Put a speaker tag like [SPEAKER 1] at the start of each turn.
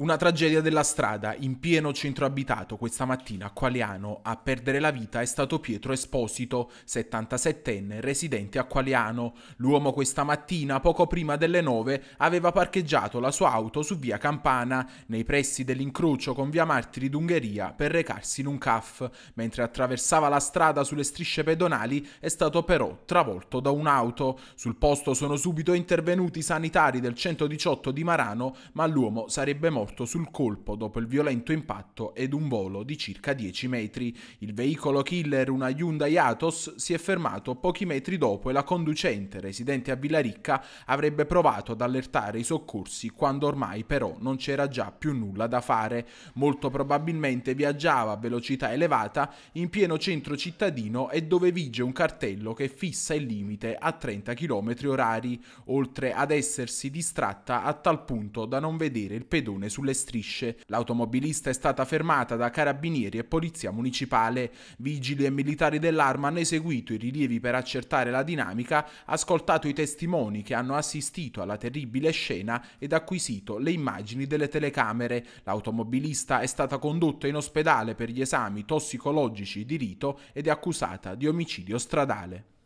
[SPEAKER 1] Una tragedia della strada in pieno centro abitato questa mattina a Qualiano. A perdere la vita è stato Pietro Esposito, 77enne, residente a Qualiano. L'uomo questa mattina, poco prima delle 9, aveva parcheggiato la sua auto su via Campana, nei pressi dell'incrocio con via Martiri d'Ungheria, per recarsi in un CAF. Mentre attraversava la strada sulle strisce pedonali, è stato però travolto da un'auto. Sul posto sono subito intervenuti i sanitari del 118 di Marano, ma l'uomo sarebbe morto morto sul colpo dopo il violento impatto ed un volo di circa 10 metri. Il veicolo killer, una Hyundai Atos, si è fermato pochi metri dopo e la conducente, residente a Villaricca, avrebbe provato ad allertare i soccorsi quando ormai però non c'era già più nulla da fare. Molto probabilmente viaggiava a velocità elevata in pieno centro cittadino e dove vige un cartello che fissa il limite a 30 km orari, oltre ad essersi distratta a tal punto da non vedere il pedone sul sulle strisce. L'automobilista è stata fermata da carabinieri e polizia municipale. Vigili e militari dell'arma hanno eseguito i rilievi per accertare la dinamica, ascoltato i testimoni che hanno assistito alla terribile scena ed acquisito le immagini delle telecamere. L'automobilista è stata condotta in ospedale per gli esami tossicologici di rito ed è accusata di omicidio stradale.